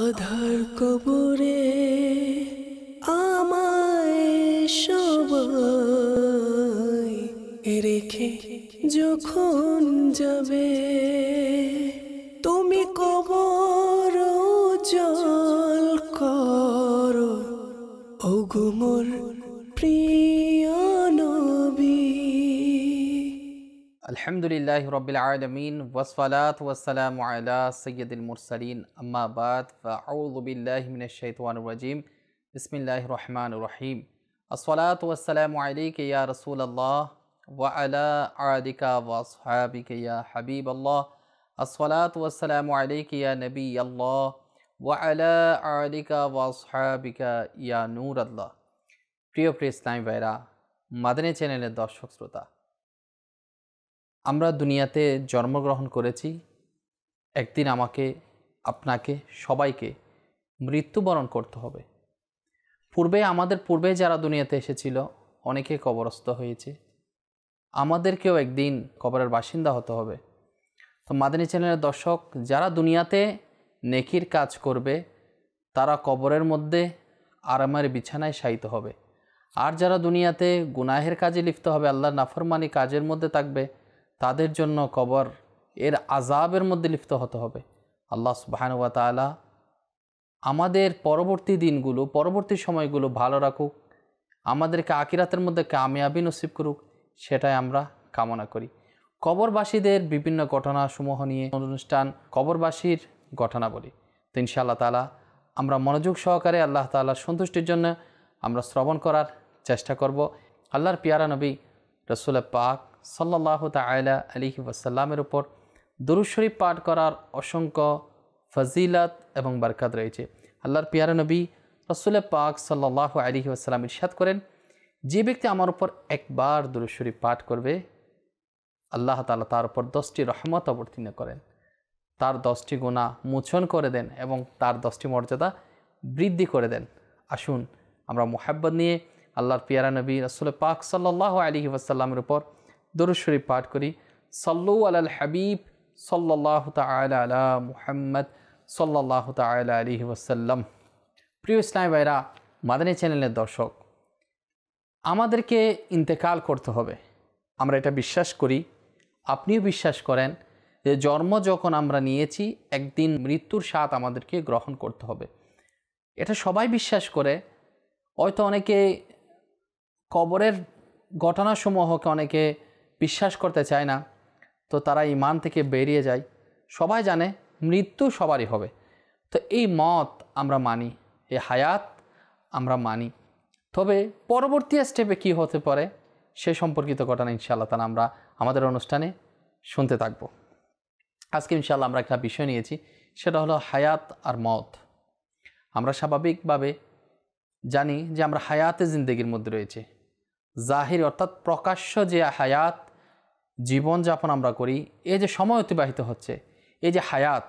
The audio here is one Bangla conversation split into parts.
আধার কবরে আমায় সবাই রেখে যখন যাবে তুমি কবর জল কর ওগুমর প্রিয় الحمد لله رب العالمين والصلاة والسلام على سيد المرسلين أما بعد فأعوذ بالله من الشيطان الرجيم بسم الله الرحمن الرحيم الصلاة والسلام عليك يا رسول الله وعلى آلك وأصحابك يا حبيب الله الصلاة والسلام عليك يا نبي الله وعلى آلك وأصحابك يا نور الله প্রিয় প্রিয় ইসলামী ভাইরা মাদানী চ্যানেলের দর্শক শ্রোতা আমরা দুনিয়াতে জন্মগ্রহণ করেছি একদিন আমাকে আপনাকে সবাইকে মৃত্যুবরণ করতে হবে পূর্বে আমাদের পূর্বে যারা দুনিয়াতে এসেছিল অনেকে কবরস্থ হয়েছে আমাদেরকেও একদিন কবরের বাসিন্দা হতে হবে তো মাদিনী চ্যানেলের দর্শক যারা দুনিয়াতে নেকির কাজ করবে তারা কবরের মধ্যে আরামের বিছানায় শায়িত হবে আর যারা দুনিয়াতে গুনাহের কাজে লিপ্ত হবে আল্লাহর নাফরমানি কাজের মধ্যে থাকবে তাদের জন্য কবর এর আজাবের মধ্যে লিপ্ত হতে হবে আল্লাহ সুবাহানুয়া তালা আমাদের পরবর্তী দিনগুলো পরবর্তী সময়গুলো ভালো রাখুক আমাদেরকে আকিরাতের মধ্যে কামিয়াবি নসিব করুক সেটাই আমরা কামনা করি কবরবাসীদের বিভিন্ন ঘটনাসমূহ নিয়ে অনুষ্ঠান কবরবাসীর বলি তো ইনশাআল্লাহ তালা আমরা মনোযোগ সহকারে আল্লাহ তালার সন্তুষ্টির জন্য আমরা শ্রবণ করার চেষ্টা করব আল্লাহর পিয়ারা নবী রসুল পাক সাল্লাহ তায়লা আলিহি ওয়াসাল্লামের উপর দুরুশরীফ পাঠ করার অসংখ্য ফজিলাত এবং বারকাত রয়েছে আল্লাহর পিয়ারা নবী রসুল পাক সাল্লাহ আলিহি আসালাম ইরশাদ করেন যে ব্যক্তি আমার উপর একবার দুরুশরীফ পাঠ করবে আল্লাহ তালা তার উপর দশটি রহমত অবতীর্ণ করেন তার দশটি গুণা মোচন করে দেন এবং তার দশটি মর্যাদা বৃদ্ধি করে দেন আসুন আমরা মোহাব্বত নিয়ে আল্লাহর পিয়ারা নবী রসুল পাক সাল্লাহ আলিহি আসাল্লামের উপর দরুশ্বরী পাঠ করি সাল্লু আলাল হাবিব সাল্লাহ তাল আলা মুহাম্মদ সাল্লাহ তালা আলহি ওসাল্লাম প্রিয় ইসলাম ভাইরা মাদানী চ্যানেলের দর্শক আমাদেরকে ইন্তেকাল করতে হবে আমরা এটা বিশ্বাস করি আপনিও বিশ্বাস করেন যে জন্ম যখন আমরা নিয়েছি একদিন মৃত্যুর স্বাদ আমাদেরকে গ্রহণ করতে হবে এটা সবাই বিশ্বাস করে হয়তো অনেকে কবরের ঘটনাসমূহকে অনেকে বিশ্বাস করতে চায় না তো তারা ইমান থেকে বেরিয়ে যায় সবাই জানে মৃত্যু সবারই হবে তো এই মত আমরা মানি এই হায়াত আমরা মানি তবে পরবর্তী স্টেপে কি হতে পারে সে সম্পর্কিত ঘটনা ইনশাআল্লাহ তালা আমরা আমাদের অনুষ্ঠানে শুনতে থাকব আজকে ইনশাল্লাহ আমরা একটা বিষয় নিয়েছি সেটা হলো হায়াত আর মত আমরা স্বাভাবিকভাবে জানি যে আমরা হায়াতে জিন্দেগির মধ্যে রয়েছে জাহির অর্থাৎ প্রকাশ্য যে হায়াত জীবনযাপন আমরা করি এই যে সময় অতিবাহিত হচ্ছে এই যে হায়াত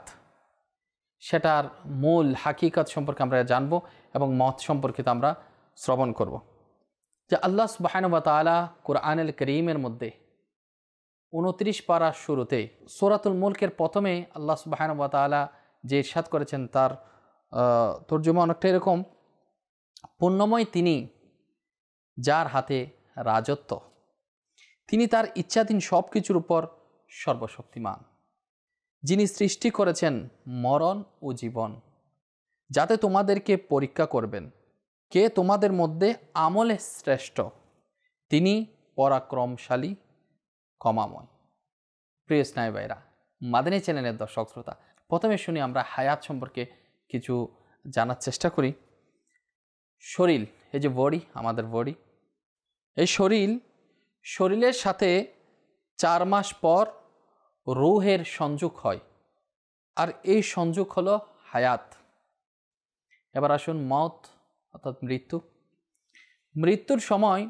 সেটার মূল হাকিকত সম্পর্কে আমরা জানব এবং মত সম্পর্কিত আমরা শ্রবণ করব। যে আল্লাহ সুবাহানুবা তালা কোরআনেল করিমের মধ্যে উনত্রিশ পারার শুরুতে সোরাতুল মুলকের প্রথমে আল্লাহ সুবাহানুবা যে ইরশাদ করেছেন তার তর্জমা অনেকটা এরকম পূর্ণময় তিনি যার হাতে রাজত্ব তিনি তার ইচ্ছাধীন সব কিছুর উপর সর্বশক্তিমান যিনি সৃষ্টি করেছেন মরণ ও জীবন যাতে তোমাদেরকে পরীক্ষা করবেন কে তোমাদের মধ্যে আমলে শ্রেষ্ঠ তিনি পরাক্রমশালী ক্ষমাময় প্রিয় স্নায়ু ভাইরা মাদিনী চ্যানেলের দর্শক শ্রোতা প্রথমে শুনি আমরা হায়াত সম্পর্কে কিছু জানার চেষ্টা করি শরীর এই যে বডি আমাদের বডি এই শরীর শরীরের সাথে চার মাস পর রুহের সংযোগ হয় আর এই সংযোগ হল হায়াত এবার আসুন মত অর্থাৎ মৃত্যু মৃত্যুর সময়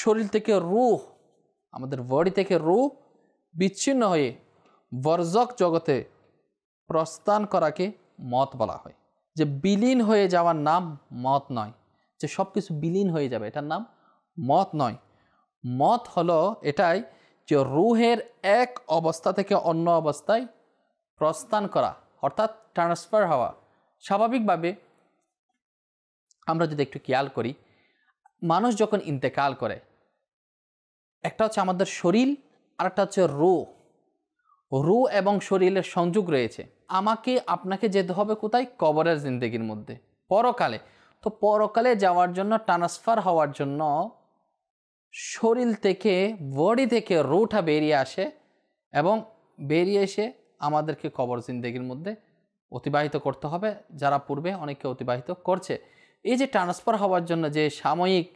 শরীর থেকে রুহ আমাদের বডি থেকে রুহ বিচ্ছিন্ন হয়ে বর্জক জগতে প্রস্থান করাকে মত বলা হয় যে বিলীন হয়ে যাওয়ার নাম মত নয় যে সব কিছু বিলীন হয়ে যাবে এটার নাম মত নয় মত হলো এটাই যে রুহের এক অবস্থা থেকে অন্য অবস্থায় প্রস্থান করা অর্থাৎ ট্রান্সফার হওয়া স্বাভাবিকভাবে আমরা যদি একটু খেয়াল করি মানুষ যখন ইন্তেকাল করে একটা হচ্ছে আমাদের শরীর আর একটা হচ্ছে রু রু এবং শরীরের সংযোগ রয়েছে আমাকে আপনাকে যেতে হবে কোথায় কবরের জিন্দগির মধ্যে পরকালে তো পরকালে যাওয়ার জন্য ট্রান্সফার হওয়ার জন্য শরীর থেকে বডি থেকে রোটা বেরিয়ে আসে এবং বেরিয়ে এসে আমাদেরকে কবর জিন্দগির মধ্যে অতিবাহিত করতে হবে যারা পূর্বে অনেকে অতিবাহিত করছে এই যে ট্রান্সফার হওয়ার জন্য যে সাময়িক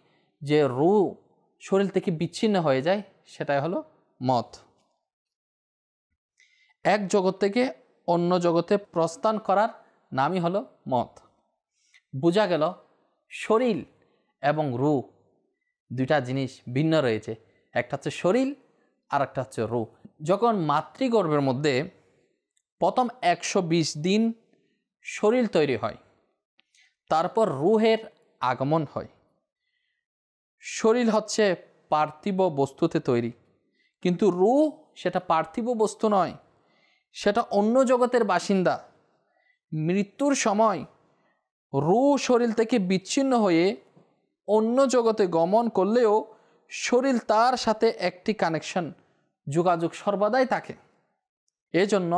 যে রু শরীর থেকে বিচ্ছিন্ন হয়ে যায় সেটাই হলো মত এক জগৎ থেকে অন্য জগতে প্রস্থান করার নামই হলো মত বোঝা গেল শরীর এবং রু দুইটা জিনিস ভিন্ন রয়েছে একটা হচ্ছে শরীর আর একটা হচ্ছে রূপ যখন মাতৃগর্ভের মধ্যে প্রথম একশো দিন শরীর তৈরি হয় তারপর রুহের আগমন হয় শরীর হচ্ছে পার্থিব বস্তুতে তৈরি কিন্তু রু সেটা পার্থিব বস্তু নয় সেটা অন্য জগতের বাসিন্দা মৃত্যুর সময় রু শরীর থেকে বিচ্ছিন্ন হয়ে অন্য জগতে গমন করলেও শরীর তার সাথে একটি কানেকশন যোগাযোগ সর্বদাই থাকে এজন্য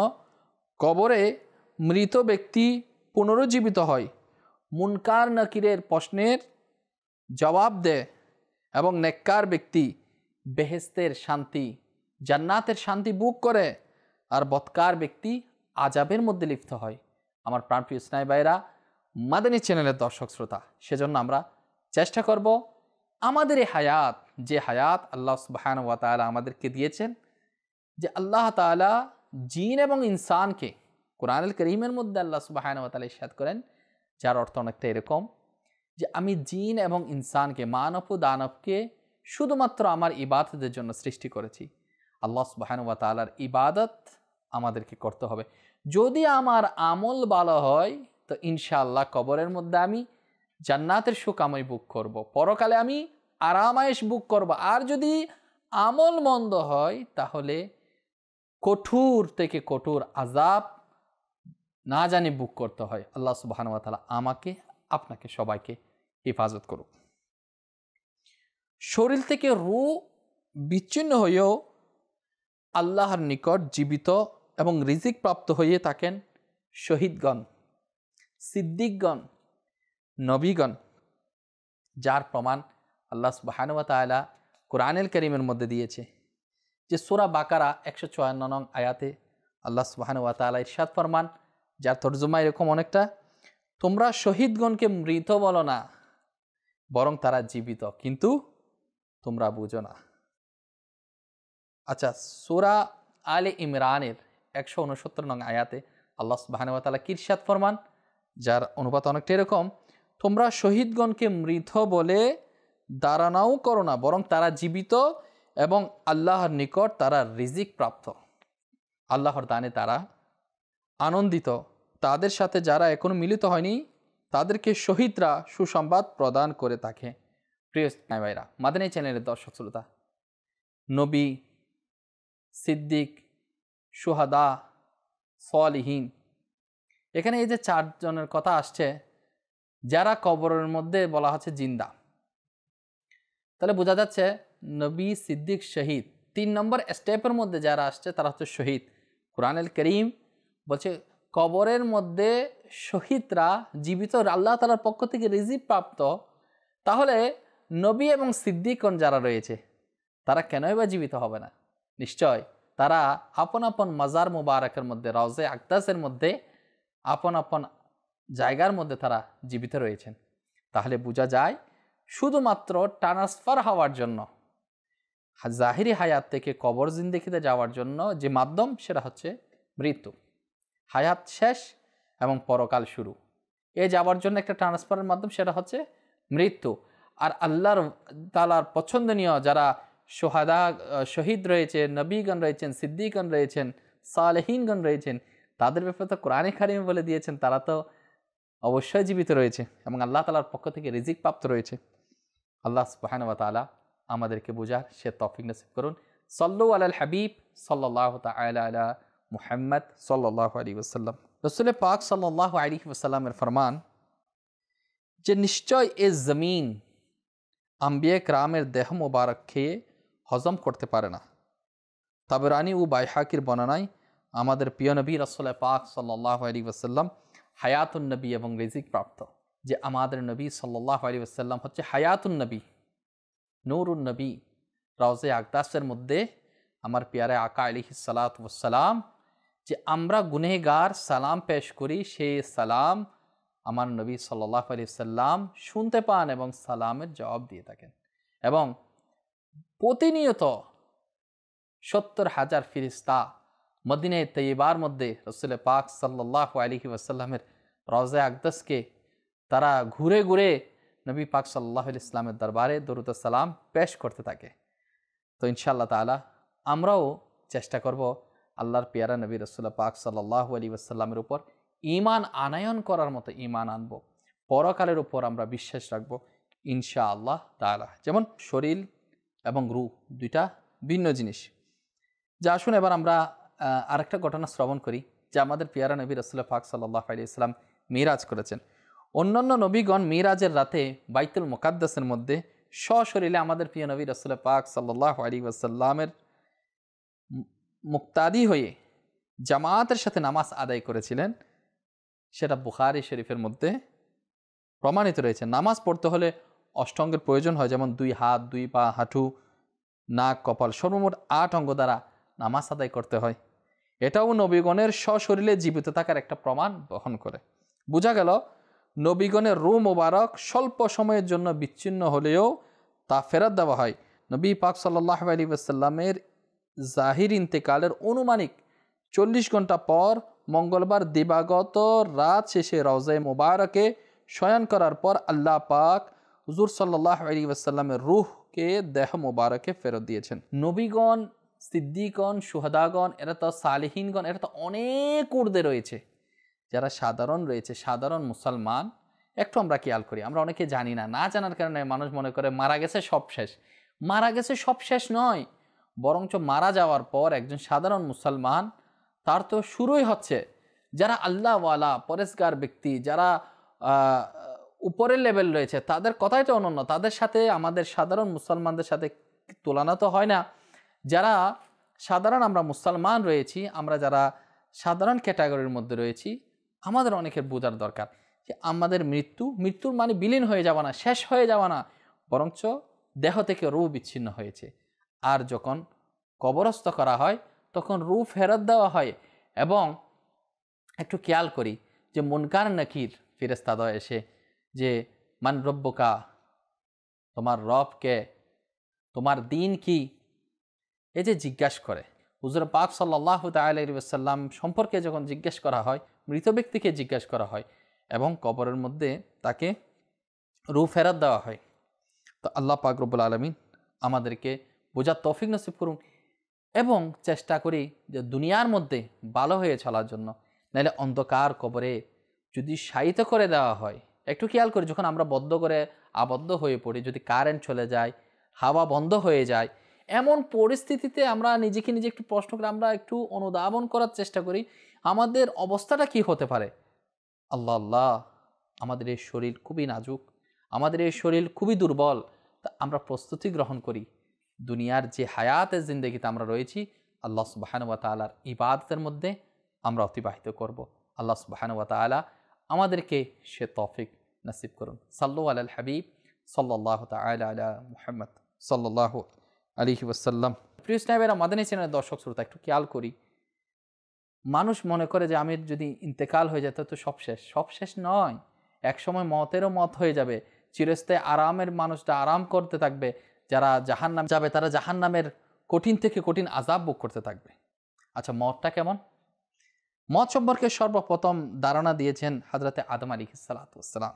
কবরে মৃত ব্যক্তি পুনরুজ্জীবিত হয় মুনকার নাকিরের প্রশ্নের জবাব দেয় এবং নেককার ব্যক্তি বেহেস্তের শান্তি জান্নাতের শান্তি বুক করে আর বৎকার ব্যক্তি আজাবের মধ্যে লিপ্ত হয় আমার প্রাণপ্রিয় স্নাই বাইরা মাদানী চ্যানেলের দর্শক শ্রোতা সেজন্য আমরা চেষ্টা করব আমাদের এই হায়াত যে হায়াত আল্লাহ সুবাহান ওয়া তালা আমাদেরকে দিয়েছেন যে আল্লাহ তালা জিন এবং ইনসানকে কোরআনুল করিমের মধ্যে আল্লাহ সুবাহান ওয়া তালা ইস্যাদ করেন যার অর্থ অনেকটা এরকম যে আমি জিন এবং ইনসানকে মানব ও দানবকে শুধুমাত্র আমার ইবাদতের জন্য সৃষ্টি করেছি আল্লাহ সুবাহান ওয়া তালার ইবাদত আমাদেরকে করতে হবে যদি আমার আমল ভালো হয় তো ইনশাআল্লাহ কবরের মধ্যে আমি জান্নাতের সুখ আমি বুক করব। পরকালে আমি আরামায়েশ বুক করব। আর যদি আমল মন্দ হয় তাহলে কঠোর থেকে কঠোর আজাব না জানি বুক করতে হয় আল্লাহ সুবাহানুয়াতালা আমাকে আপনাকে সবাইকে হেফাজত করুক শরীর থেকে রু বিচ্ছিন্ন হয়েও আল্লাহর নিকট জীবিত এবং রিজিক প্রাপ্ত হয়ে থাকেন শহীদগণ সিদ্দিকগণ নবীগণ যার প্রমাণ আল্লাহ সুবাহানুয়া তালা কোরআনুল করিমের মধ্যে দিয়েছে যে সোরা বাকারা একশো চুয়ান্ন নং আয়াতে আল্লাহ সুবাহানুয়া তালা ইরশাদ ফরমান যার তর্জমা এরকম অনেকটা তোমরা শহীদগণকে মৃত বলো না বরং তারা জীবিত কিন্তু তোমরা বুঝো না আচ্ছা সোরা আলে ইমরানের একশো উনসত্তর নং আয়াতে আল্লাহ সুবাহানুয়া তালা কিরশাদ ফরমান যার অনুপাত অনেকটা এরকম তোমরা শহীদগণকে মৃত বলে দাঁড়ানাও করো না বরং তারা জীবিত এবং আল্লাহর নিকট তারা রিজিক প্রাপ্ত আল্লাহর দানে তারা আনন্দিত তাদের সাথে যারা এখনও মিলিত হয়নি তাদেরকে শহীদরা সুসংবাদ প্রদান করে থাকে প্রিয় ভাইরা মাদানী চ্যানেলের দর্শক শ্রোতা নবী সিদ্দিক সুহাদা সলিহীন এখানে এই যে চারজনের কথা আসছে যারা কবরের মধ্যে বলা হচ্ছে জিন্দা তাহলে বোঝা যাচ্ছে নবী সিদ্দিক শহীদ তিন নম্বর স্টেপের মধ্যে যারা আসছে তারা হচ্ছে শহীদ এল করিম বলছে কবরের মধ্যে শহীদরা জীবিত আল্লাহ তালার পক্ষ থেকে রিজিভ প্রাপ্ত তাহলে নবী এবং সিদ্দিকগণ যারা রয়েছে তারা কেনই বা জীবিত হবে না নিশ্চয় তারা আপন আপন মাজার মুবারকের মধ্যে রওজে আকদাসের মধ্যে আপন আপন জায়গার মধ্যে তারা জীবিত রয়েছেন তাহলে বোঝা যায় শুধুমাত্র ট্রান্সফার হওয়ার জন্য জাহিরি হায়াত থেকে কবর জিন্দিকিতে যাওয়ার জন্য যে মাধ্যম সেটা হচ্ছে মৃত্যু হায়াত শেষ এবং পরকাল শুরু এ যাওয়ার জন্য একটা ট্রান্সফারের মাধ্যম সেটা হচ্ছে মৃত্যু আর আল্লাহর তালার পছন্দনীয় যারা সোহাদা শহীদ রয়েছে নবীগণ রয়েছেন সিদ্দিকগণ রয়েছেন সালেহীনগণ রয়েছেন তাদের ব্যাপারে তো কোরআনে খারিমে বলে দিয়েছেন তারা তো অবশ্যই জীবিত রয়েছে এবং আল্লাহ তালার পক্ষ থেকে রিজিক প্রাপ্ত রয়েছে আল্লাহ সুবাহানবা তালা আমাদেরকে বোঝার সে তফিক নসিব করুন সল্লু আল হাবিব সল্লাহ তালা মুহাম্মদ সল্লাহ আলী ওসাল্লাম রসুল পাক সাল্লাহ আলী ওসাল্লামের ফরমান যে নিশ্চয় এ জমিন আম্বিয়ে ক্রামের দেহ মোবারক খেয়ে হজম করতে পারে না তবে রানী ও বাইহাকির বর্ণনায় আমাদের প্রিয় নবী পাক সাল্লাহ আলী ওসাল্লাম হায়াতুন নবী এবং রিজিক প্রাপ্ত যে আমাদের নবী সাল্লাহ আলী আসাল্লাম হচ্ছে হায়াতুন নবী নৌরুন নবী রাউজে আকদাসের মধ্যে আমার পিয়ারে আকা আলী সালাতাম যে আমরা গুনেগার সালাম পেশ করি সেই সালাম আমার নবী সাল্লাহ আলী সাল্লাম শুনতে পান এবং সালামের জবাব দিয়ে থাকেন এবং প্রতিনিয়ত সত্তর হাজার ফিরিস্তা মদিনে তৈবার মধ্যে রসুল পাক সাল্লাহ আলী ওয়াসাল্লামের রওজা আকদাসকে তারা ঘুরে ঘুরে নবী পাক সাল্লাহ ইসলামের দরবারে দরুদ সালাম পেশ করতে থাকে তো ইনশাআল্লাহ তালা আমরাও চেষ্টা করব আল্লাহর পেয়ারা নবী রসুল পাক সাল্লাহ আলী ওয়াসাল্লামের উপর ইমান আনায়ন করার মতো ইমান আনব পরকালের উপর আমরা বিশ্বাস রাখবো ইনশা আল্লাহ তালা যেমন শরীর এবং রু দুইটা ভিন্ন জিনিস যা আসুন এবার আমরা আরেকটা ঘটনা শ্রবণ করি যে আমাদের পিয়ারা নবী রসুল্লাহ ফাক সাল্লাহ আলি ইসলাম মিরাজ করেছেন অন্যান্য নবীগণ মিরাজের রাতে বাইতুল মোকাদ্দাসের মধ্যে সশরীরে আমাদের প্রিয় নবী রসুল্লাহ পাক সাল্লাহ আলী ওসাল্লামের মুক্তাদি হয়ে জামাতের সাথে নামাজ আদায় করেছিলেন সেটা বুখারি শরীফের মধ্যে প্রমাণিত রয়েছে নামাজ পড়তে হলে অষ্টঙ্গের প্রয়োজন হয় যেমন দুই হাত দুই পা হাঁটু নাক কপাল সর্বমোট আট অঙ্গ দ্বারা নামাজ আদায় করতে হয় এটাও নবীগণের সশরীরে জীবিত থাকার একটা প্রমাণ বহন করে বোঝা গেল নবীগণের রু মোবারক স্বল্প সময়ের জন্য বিচ্ছিন্ন হলেও তা ফেরত দেওয়া হয় নবী পাক সাল্লাহ আলী আসাল্লামের জাহির ইন্তেকালের অনুমানিক চল্লিশ ঘন্টা পর মঙ্গলবার দিবাগত রাত শেষে রওজায় মোবারকে শয়ন করার পর আল্লাহ পাক হুজুর সাল্লাহ আলী আসাল্লামের রুহকে দেহ মোবারকে ফেরত দিয়েছেন নবীগণ সিদ্দিকগণ সুহাদাগণ এরা তো সালেহীনগণ এরা তো অনেক উর্দে রয়েছে যারা সাধারণ রয়েছে সাধারণ মুসলমান একটু আমরা খেয়াল করি আমরা অনেকে জানি না না জানার কারণে মানুষ মনে করে মারা গেছে সব শেষ মারা গেছে সব শেষ নয় বরঞ্চ মারা যাওয়ার পর একজন সাধারণ মুসলমান তার তো শুরুই হচ্ছে যারা আল্লাহওয়ালা পরেশগার ব্যক্তি যারা উপরের লেভেল রয়েছে তাদের কথাই তো অনন্য তাদের সাথে আমাদের সাধারণ মুসলমানদের সাথে তুলনা তো হয় না যারা সাধারণ আমরা মুসলমান রয়েছি আমরা যারা সাধারণ ক্যাটাগরির মধ্যে রয়েছি আমাদের অনেকের বোঝার দরকার যে আমাদের মৃত্যু মৃত্যুর মানে বিলীন হয়ে যাওয়া না শেষ হয়ে যাওয়া না বরঞ্চ দেহ থেকে রু বিচ্ছিন্ন হয়েছে আর যখন কবরস্থ করা হয় তখন রু ফেরত দেওয়া হয় এবং একটু খেয়াল করি যে মনকার নাকির ফিরেস্তাদ এসে যে মান রব্যকা তোমার রবকে তোমার দিন কি এই যে জিজ্ঞাস করে হুজুর পাক সাল্লাহ তাল্লাম সম্পর্কে যখন জিজ্ঞেস করা হয় মৃত ব্যক্তিকে জিজ্ঞেস করা হয় এবং কবরের মধ্যে তাকে রু ফেরত দেওয়া হয় তো আল্লাহ পাক রবুল আলমিন আমাদেরকে বোঝার তৌফিক নসিব করুন এবং চেষ্টা করি যে দুনিয়ার মধ্যে ভালো হয়ে চলার জন্য নাহলে অন্ধকার কবরে যদি সায়িত করে দেওয়া হয় একটু খেয়াল করি যখন আমরা বদ্ধ করে আবদ্ধ হয়ে পড়ি যদি কারেন্ট চলে যায় হাওয়া বন্ধ হয়ে যায় এমন পরিস্থিতিতে আমরা নিজেকে নিজে একটু প্রশ্ন করে আমরা একটু অনুধাবন করার চেষ্টা করি আমাদের অবস্থাটা কি হতে পারে আল্লাহ আল্লাহ আমাদের এই শরীর খুবই নাজুক আমাদের এই শরীর খুবই দুর্বল তা আমরা প্রস্তুতি গ্রহণ করি দুনিয়ার যে হায়াতের জিন্দগিতে আমরা রয়েছি আল্লাহ সুবাহানুয়া তালার ইবাদতের মধ্যে আমরা অতিবাহিত করব। আল্লাহ সুবাহানুয়া তালা আমাদেরকে সে তফিক নাসিব করুন সাল্লু আল হাবিব সাল্লাহ তাল আলা মুহাম্মদ সাল্লাহ আলিহি ওয়াসাল্লাম প্রিয় স্নাইবেরা মাদানী চ্যানেলের দর্শক শ্রোতা একটু খেয়াল করি মানুষ মনে করে যে আমির যদি ইন্তেকাল হয়ে যায় তো সব শেষ সব শেষ নয় একসময় মতেরও মত হয়ে যাবে চিরস্থায়ী আরামের মানুষটা আরাম করতে থাকবে যারা জাহান নাম যাবে তারা জাহান নামের কঠিন থেকে কঠিন আজাব বুক করতে থাকবে আচ্ছা মতটা কেমন মত সম্পর্কে সর্বপ্রথম ধারণা দিয়েছেন হাজরাতে আদম আলী সালাতাম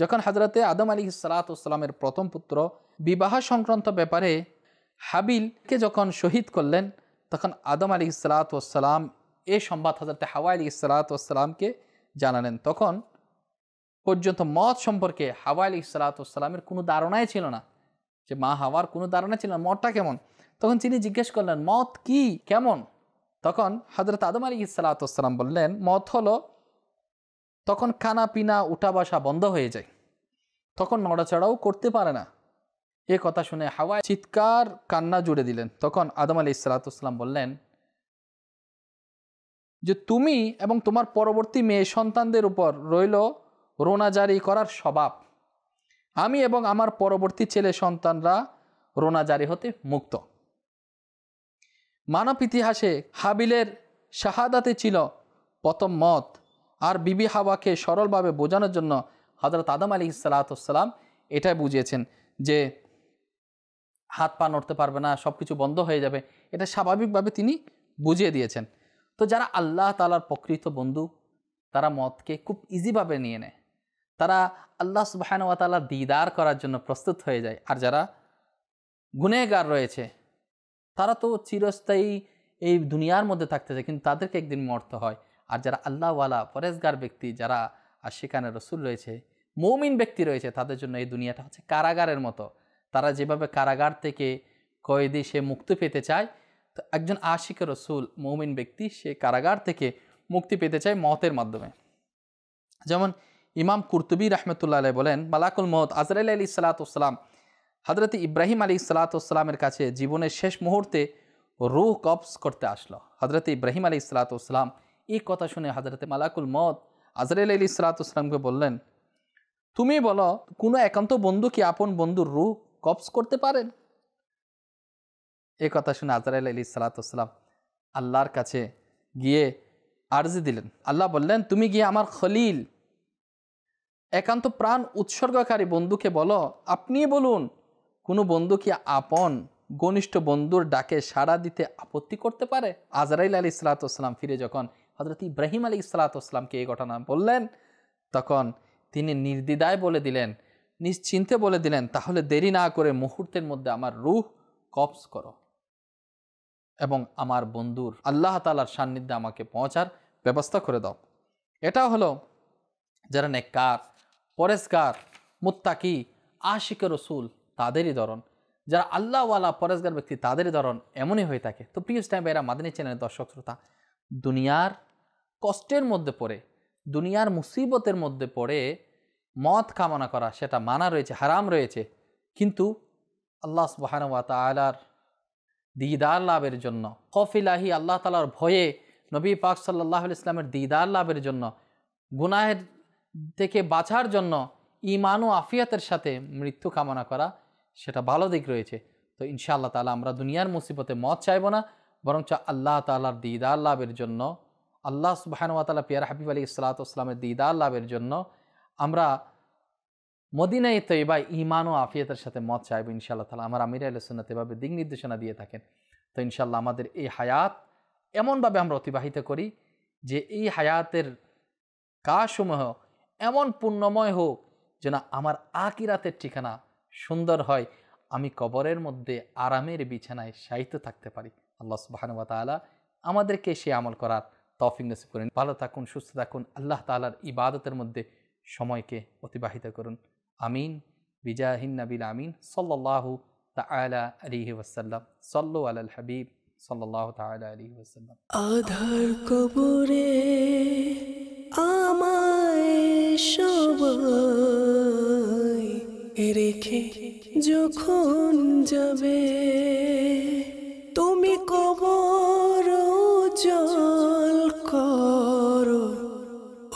যখন হাজরাতে আদম আলী সালাতামের প্রথম পুত্র বিবাহ সংক্রান্ত ব্যাপারে হাবিলকে যখন শহীদ করলেন তখন আদম আলী সালাতাম এ সম্বাদ হাজারতে হাওয়া আলী সালাতামকে জানালেন তখন পর্যন্ত মদ সম্পর্কে হাওয়া আলী সালাতামের কোনো ধারণাই ছিল না যে মা হাওয়ার কোনো ধারণা ছিল না মদটা কেমন তখন তিনি জিজ্ঞেস করলেন মদ কি কেমন তখন হজরত আদম আলী সালাতাম বললেন মদ হলো তখন খানা পিনা উঠা বাসা বন্ধ হয়ে যায় তখন নড়াচড়াও করতে পারে না এ কথা শুনে হাওয়ায় চিৎকার কান্না জুড়ে দিলেন তখন আদম আলী ইসালাতাম বললেন যে তুমি এবং তোমার পরবর্তী মেয়ে সন্তানদের উপর রইল রোনাজারি করার স্বভাব আমি এবং আমার পরবর্তী ছেলে সন্তানরা রোনাজারি হতে মুক্ত মানব ইতিহাসে হাবিলের শাহাদাতে ছিল প্রথম মত আর বিবি হাওয়াকে সরলভাবে বোঝানোর জন্য হজরত আদম আলী ইসালাতাম এটাই বুঝিয়েছেন যে হাত পা নড়তে পারবে না সব কিছু বন্ধ হয়ে যাবে এটা স্বাভাবিকভাবে তিনি বুঝিয়ে দিয়েছেন তো যারা আল্লাহ তালার প্রকৃত বন্ধু তারা মতকে খুব ইজিভাবে নিয়ে নেয় তারা আল্লাহ সুবাহানুয়াতালার দিদার করার জন্য প্রস্তুত হয়ে যায় আর যারা গুণেগার রয়েছে তারা তো চিরস্থায়ী এই দুনিয়ার মধ্যে থাকতে চায় কিন্তু তাদেরকে একদিন মরতে হয় আর যারা আল্লাহওয়ালা পরেজগার ব্যক্তি যারা আর সেখানে রসুল রয়েছে মৌমিন ব্যক্তি রয়েছে তাদের জন্য এই দুনিয়াটা হচ্ছে কারাগারের মতো তারা যেভাবে কারাগার থেকে কয়েদি সে মুক্তি পেতে চায় তো একজন আশিক রসুল মৌমিন ব্যক্তি সে কারাগার থেকে মুক্তি পেতে চায় মতের মাধ্যমে যেমন ইমাম কুর্তুবী রহমতুল্লাহ আলাই বলেন মালাকুল মহত আজরাইল আলী সালাতাম হজরত ইব্রাহিম আলী সালাতামের কাছে জীবনের শেষ মুহূর্তে রুহ কবস করতে আসলো হজরত ইব্রাহিম আলী সালাতাম এই কথা শুনে হজরত মালাকুল মত আজরাইল আলী সালাতামকে বললেন তুমি বলো কোনো একান্ত বন্ধু কি আপন বন্ধুর রুহ কপস করতে পারেন এ কথা শুনে আজরাইল আলী সালাতাম আল্লাহর কাছে গিয়ে আর্জি দিলেন আল্লাহ বললেন তুমি গিয়ে আমার খলিল একান্ত প্রাণ উৎসর্গকারী বন্ধুকে বলো আপনি বলুন কোনো বন্ধু কি আপন ঘনিষ্ঠ বন্ধুর ডাকে সাড়া দিতে আপত্তি করতে পারে আজরাইল আলী সালাতাম ফিরে যখন হজরত ইব্রাহিম আলী সালাতামকে এই ঘটনা বললেন তখন তিনি নির্দিদায় বলে দিলেন নিশ্চিন্তে বলে দিলেন তাহলে দেরি না করে মুহূর্তের মধ্যে আমার রুহ কপস করো এবং আমার বন্ধুর আল্লাহ তালার সান্নিধ্যে আমাকে পৌঁছার ব্যবস্থা করে দাও এটা হলো যারা নেককার পরেশগার মুত্তাকি আশিক রসুল তাদেরই ধরন যারা আল্লাহওয়ালা পরেশগার ব্যক্তি তাদেরই ধরন এমনই হয়ে থাকে তো প্রিয় স্টাইম এরা মাদানী চ্যানেলের দর্শক শ্রোতা দুনিয়ার কষ্টের মধ্যে পড়ে দুনিয়ার মুসিবতের মধ্যে পড়ে মদ কামনা করা সেটা মানা রয়েছে হারাম রয়েছে কিন্তু আল্লাহ সুবাহানুয়া তালার দিদার লাভের জন্য কফিলাহি আল্লাহ তালার ভয়ে নবী পাক সাল্লাহ ইসলামের দিদার লাভের জন্য গুনাহের থেকে বাঁচার জন্য ইমান ও আফিয়াতের সাথে মৃত্যু কামনা করা সেটা ভালো দিক রয়েছে তো ইনশাআল্লাহ তালা আমরা দুনিয়ার মুসিবতে মত চাইব না বরঞ্চ আল্লাহ তালার দিদার লাভের জন্য আল্লাহ সুবাহানুয়া তালা পিয়ার হাবিব আলী ইসলাতামের দিদার লাভের জন্য আমরা মদিনা এ তৈবা ইমান ও আফিয়াতের সাথে মত চাইব ইনশাল্লাহ তালা আমার আমির আলসন্নাথ এভাবে দিক নির্দেশনা দিয়ে থাকেন তো ইনশাল্লাহ আমাদের এই হায়াত এমনভাবে আমরা অতিবাহিত করি যে এই হায়াতের কাসমূহ এমন পুণ্যময় হোক যেন আমার আকিরাতের ঠিকানা সুন্দর হয় আমি কবরের মধ্যে আরামের বিছানায় সাহিত্য থাকতে পারি আল্লাহ সুবাহানুবাতালা আমাদেরকে সে আমল করার তফিক নসিব করেন ভালো থাকুন সুস্থ থাকুন আল্লাহ তালার ইবাদতের মধ্যে সময়কে অতিবাহিত করুন আমিন বিজাহিন নাবিল আমিন সল্লাহু তালা আলিহি ওয়াসাল্লাম সল্লু আল হাবিব সল্লাহ তালা আলিহি ওয়াসাল্লাম আধার কবরে আমায় রেখে যখন যাবে তুমি কবর জল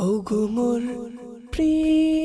ও গুমর প্রিয়